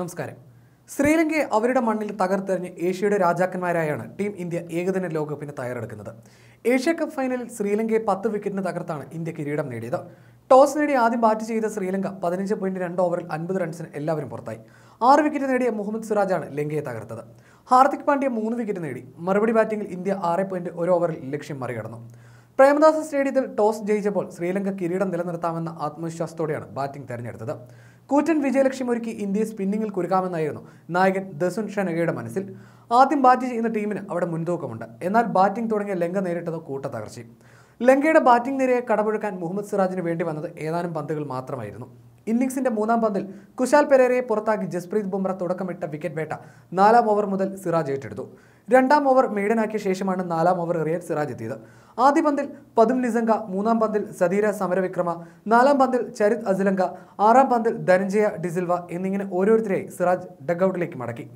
നമസ്കാരം ശ്രീലങ്കയെ അവരുടെ മണ്ണിൽ തകർത്തെറിഞ്ഞ് ഏഷ്യയുടെ രാജാക്കന്മാരായാണ് ടീം ഇന്ത്യ ഏകദിന ലോകകപ്പിന് തയ്യാറെടുക്കുന്നത് ഏഷ്യ കപ്പ് ഫൈനലിൽ ശ്രീലങ്കയെ പത്ത് വിക്കറ്റിന് തകർത്താണ് ഇന്ത്യ കിരീടം നേടിയത് ടോസ് നേടി ആദ്യം ബാറ്റ് ചെയ്ത ശ്രീലങ്ക പതിനഞ്ച് പോയിന്റ് രണ്ട് ഓവറിൽ അൻപത് റൺസിന് എല്ലാവരും പുറത്തായി ആറ് വിക്കറ്റ് നേടിയ മുഹമ്മദ് സിറാജാണ് ലങ്കയെ തകർത്തത് ഹാർദിക് പാണ്ഡ്യ മൂന്ന് വിക്കറ്റ് നേടി മറുപടി ബാറ്റിംഗിൽ ഇന്ത്യ ആറ് പോയിന്റ് ഒരു ഓവറിൽ ലക്ഷ്യം മറികടന്നു പ്രേമദാസ സ്റ്റേഡിയത്തിൽ ടോസ് ജയിച്ചപ്പോൾ ശ്രീലങ്ക കിരീടം നിലനിർത്താമെന്ന ആത്മവിശ്വാസത്തോടെയാണ് ബാറ്റിംഗ് തെരഞ്ഞെടുത്തത് കൂറ്റൻ വിജയലക്ഷ്യം ഒരുക്കി ഇന്ത്യയെ സ്പിന്നിങ്ങിൽ കുരുക്കാമെന്നായിരുന്നു നായകൻ ദസുൻ ഷനഗയുടെ മനസ്സിൽ ആദ്യം ബാറ്റ് ചെയ്യുന്ന ടീമിന് അവിടെ മുൻതൂക്കമുണ്ട് എന്നാൽ ബാറ്റിംഗ് തുടങ്ങിയ ലങ്ക നേരിട്ടത് കൂട്ട തകർച്ചയും ലങ്കയുടെ ബാറ്റിംഗ് നിരയെ കടപുഴക്കാൻ മുഹമ്മദ് സിറാജിന് വേണ്ടി വന്നത് ഏതാനും പന്തുകൾ മാത്രമായിരുന്നു ഇന്നിംഗ്സിന്റെ മൂന്നാം പന്തിൽ കുശാൽ പെരേരയെ പുറത്താക്കി ജസ്പ്രീത് ബുംറ തുടക്കമിട്ട വിക്കറ്റ് വേട്ട നാലാം ഓവർ മുതൽ സിറാജ് ഏറ്റെടുത്തു രണ്ടാം ഓവർ മെയ്ഡനാക്കിയ ശേഷമാണ് നാലാം ഓവർ എറിയാൻ സിറാജ് എത്തിയത് ആദ്യ പന്തിൽ പതും നിസംഗ മൂന്നാം പന്തിൽ സദീര സമരവിക്രമ നാലാം പന്തിൽ ചരിത് അസിലങ്ക ആറാം പന്തിൽ ധനഞ്ജയ ഡിസിൽവ എന്നിങ്ങനെ ഓരോരുത്തരെയായി സിറാജ് ഡഗ്ഔട്ടിലേക്ക് മടക്കി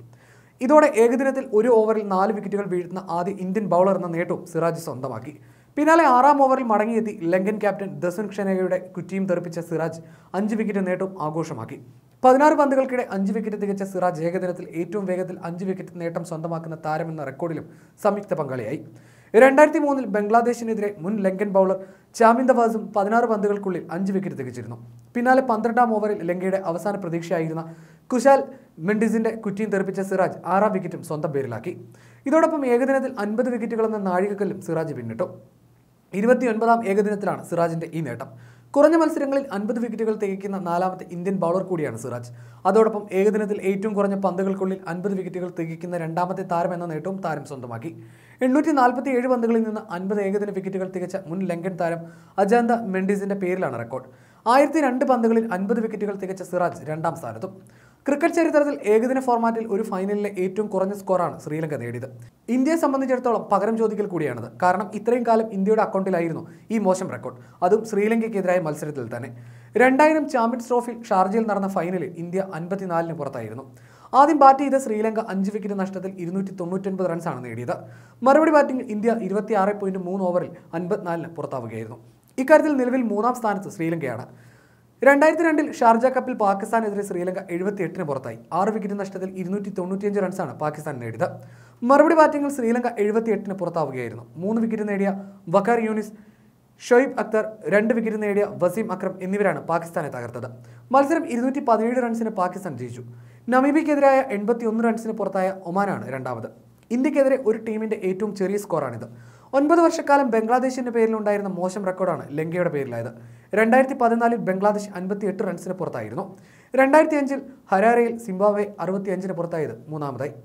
ഇതോടെ ഏകദിനത്തിൽ ഒരു ഓവറിൽ നാല് വിക്കറ്റുകൾ വീഴ്ത്തുന്ന ആദ്യ ഇന്ത്യൻ ബൗളർ എന്ന നേട്ടവും സിറാജ് സ്വന്തമാക്കി പിന്നാലെ ആറാം ഓവറിൽ മടങ്ങിയെത്തി ലങ്കൻ ക്യാപ്റ്റൻ ദസൻ ഷെനയുടെ കുറ്റിയും തെറിപ്പിച്ച സിറാജ് അഞ്ച് വിക്കറ്റ് നേട്ടം ആഘോഷമാക്കി പതിനാറ് പന്തുകൾക്കിടെ അഞ്ച് വിക്കറ്റ് തികച്ച സിറാജ് ഏകദിനത്തിൽ ഏറ്റവും വേഗത്തിൽ അഞ്ച് വിക്കറ്റ് നേട്ടം സ്വന്തമാക്കുന്ന താരമെന്ന റെക്കോർഡിലും സംയുക്ത പങ്കാളിയായി രണ്ടായിരത്തി മൂന്നിൽ ബംഗ്ലാദേശിനെതിരെ മുൻ ലങ്കൻ ബൗളർ ചാമിന്ദവാസും പതിനാറ് പന്തുകൾക്കുള്ളിൽ അഞ്ച് വിക്കറ്റ് തികച്ചിരുന്നു പിന്നാലെ പന്ത്രണ്ടാം ഓവറിൽ ലങ്കയുടെ അവസാന പ്രതീക്ഷയായിരുന്ന കുശാൽ മെൻഡിസിന്റെ കുറ്റിയും തെറിപ്പിച്ച സിറാജ് ആറാം വിക്കറ്റും സ്വന്തം പേരിലാക്കി ഇതോടൊപ്പം ഏകദിനത്തിൽ അൻപത് വിക്കറ്റുകളെന്ന നാഴികക്കല്ലും സിറാജ് പിന്നിട്ടു ഇരുപത്തിയൊൻപതാം ഏകദിനത്തിലാണ് സിറാജിന്റെ ഈ നേട്ടം കുറഞ്ഞ മത്സരങ്ങളിൽ അൻപത് വിക്കറ്റുകൾ തികയ്ക്കുന്ന നാലാമത്തെ ഇന്ത്യൻ ബൗളർ കൂടിയാണ് സിറാജ് അതോടൊപ്പം ഏകദിനത്തിൽ ഏറ്റവും കുറഞ്ഞ പന്തുകൾക്കുള്ളിൽ അൻപത് വിക്കറ്റുകൾ തികയ്ക്കുന്ന രണ്ടാമത്തെ താരം എന്ന നേട്ടവും താരം സ്വന്തമാക്കി എണ്ണൂറ്റി നാൽപ്പത്തി ഏഴ് പന്തുകളിൽ നിന്ന് അൻപത് ഏകദിന വിക്കറ്റുകൾ തികച്ച മുൻ ലങ്കൻ താരം അജാന്ത മെൻഡീസിന്റെ പേരിലാണ് റെക്കോർഡ് ആയിരത്തി രണ്ട് പന്തുകളിൽ അൻപത് വിക്കറ്റുകൾ തികച്ച സിറാജ് രണ്ടാം സ്ഥാനത്തും ക്രിക്കറ്റ് ചരിത്രത്തിൽ ഏകദിന ഫോർമാറ്റിൽ ഒരു ഫൈനലിലെ ഏറ്റവും കുറഞ്ഞ സ്കോറാണ് ശ്രീലങ്ക നേടിയത് ഇന്ത്യയെ സംബന്ധിച്ചിടത്തോളം പകരം ചോദിക്കൽ കൂടിയാണത് കാരണം ഇത്രയും കാലം ഇന്ത്യയുടെ അക്കൗണ്ടിലായിരുന്നു ഈ മോശം റെക്കോർഡ് അതും ശ്രീലങ്കയ്ക്കെതിരായ മത്സരത്തിൽ തന്നെ രണ്ടായിരം ചാമ്പ്യൻസ് ട്രോഫി ഷാർജയിൽ നടന്ന ഫൈനലിൽ ഇന്ത്യ അൻപത്തിനാലിന് പുറത്തായിരുന്നു ആദ്യം ബാറ്റ് ചെയ്ത ശ്രീലങ്ക അഞ്ച് വിക്കറ്റ് നഷ്ടത്തിൽ ഇരുന്നൂറ്റി തൊണ്ണൂറ്റൊൻപത് റൺസാണ് നേടിയത് മറുപടി ബാറ്റിംഗ് ഇന്ത്യ ആറ് പോയിന്റ് മൂന്ന് ഓവറിൽ അൻപത്തിനാലിന് പുറത്താവുകയായിരുന്നു ഇക്കാര്യത്തിൽ നിലവിൽ മൂന്നാം സ്ഥാനത്ത് ശ്രീലങ്കയാണ് രണ്ടായിരത്തി രണ്ടിൽ ഷാർജ കപ്പിൽ പാകിസ്ഥാനെതിരെ ശ്രീലങ്ക എഴുപത്തി എട്ടിന് പുറത്തായി ആറ് വിക്കറ്റ് നഷ്ടത്തിൽ ഇരുന്നൂറ്റി തൊണ്ണൂറ്റിയഞ്ച് റൺസാണ് പാകിസ്ഥാൻ നേടിയത് മറുപടി ബാറ്റിംഗിൽ ശ്രീലങ്ക എഴുപത്തി എട്ടിന് പുറത്താവുകയായിരുന്നു മൂന്ന് വിക്കറ്റ് നേടിയ വക്കാർ യൂനിസ് ഷൊയ്ബ് അക്തർ രണ്ട് വിക്കറ്റ് നേടിയ വസീം അക്രം എന്നിവരാണ് പാകിസ്ഥാനെ തകർത്തത് മത്സരം ഇരുന്നൂറ്റി പതിനേഴ് റൺസിന് പാകിസ്ഥാൻ ജയിച്ചു നമീബിക്കെതിരായ ഒന്ന് റൺസിന് പുറത്തായ ഒമാനാണ് രണ്ടാമത് ഇന്ത്യക്കെതിരെ ഒരു ടീമിന്റെ ഏറ്റവും ചെറിയ സ്കോറാണിത് ഒൻപത് വർഷക്കാലം ബംഗ്ലാദേശിൻ്റെ പേരിലുണ്ടായിരുന്ന മോശം റെക്കോർഡാണ് ലങ്കയുടെ പേരിലായത് രണ്ടായിരത്തി പതിനാലിൽ ബംഗ്ലാദേശ് അൻപത്തി എട്ട് റൺസിന് പുറത്തായിരുന്നു രണ്ടായിരത്തി അഞ്ചിൽ ഹരാരയിൽ സിംബാവെ അറുപത്തി അഞ്ചിന് പുറത്തായത് മൂന്നാമതായി